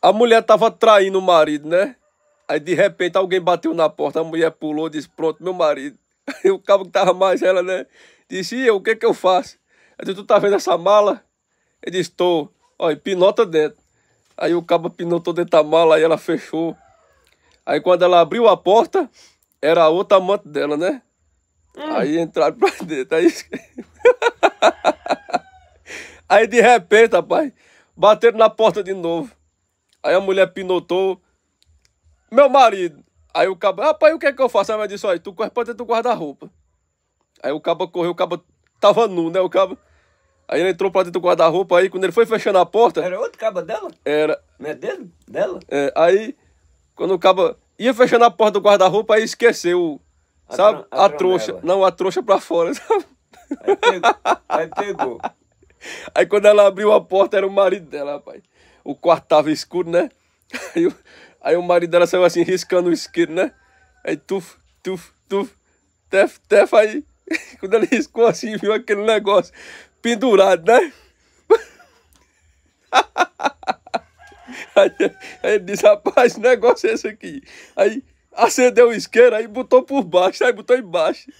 A mulher tava traindo o marido, né? Aí de repente alguém bateu na porta, a mulher pulou e disse: Pronto, meu marido. Aí o cabo que tava mais ela, né? Disse: E eu, o que é que eu faço? Ela disse: Tu tá vendo essa mala? Ele disse: Tô. Olha, pinota dentro. Aí o cabo pinotou dentro da mala, aí ela fechou. Aí quando ela abriu a porta, era a outra amante dela, né? Hum. Aí entraram pra dentro. Aí... aí de repente, rapaz, bateram na porta de novo. Aí a mulher pinotou. Meu marido. Aí o cabo, rapaz, o que é que eu faço? Aí ela disse, olha, tu corre pra dentro do guarda-roupa. Aí o cabo correu, o cabo tava nu, né? O cabo. Aí ele entrou pra dentro do guarda-roupa, aí quando ele foi fechando a porta. Era outro cabo dela? Era. Não é dele? Dela? É, aí, quando o cabo ia fechando a porta do guarda-roupa, aí esqueceu, a sabe? A, a trouxa. Não, a trouxa pra fora, sabe? Aí pegou. Aí pegou. Aí quando ela abriu a porta, era o marido dela, rapaz o quarto tava escuro, né? Aí o, aí o marido dela saiu assim, riscando o isqueiro, né? Aí tuf, tuf, tuf, tef, tef, aí quando ele riscou assim, viu aquele negócio pendurado, né? Aí, aí ele disse, rapaz, negócio é esse aqui? Aí acendeu o isqueiro, aí botou por baixo, aí botou embaixo.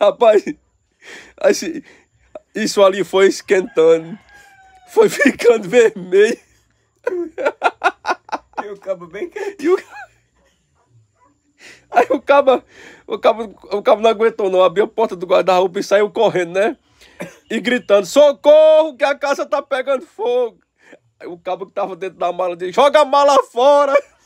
rapaz, Assim, isso ali foi esquentando, foi ficando vermelho. E o cabo bem o, Aí o cabo, o cabo, o cabo não aguentou não, abriu a porta do guarda-roupa e saiu correndo, né? E gritando, socorro que a casa tá pegando fogo. Aí o cabo que tava dentro da mala disse, joga a mala fora.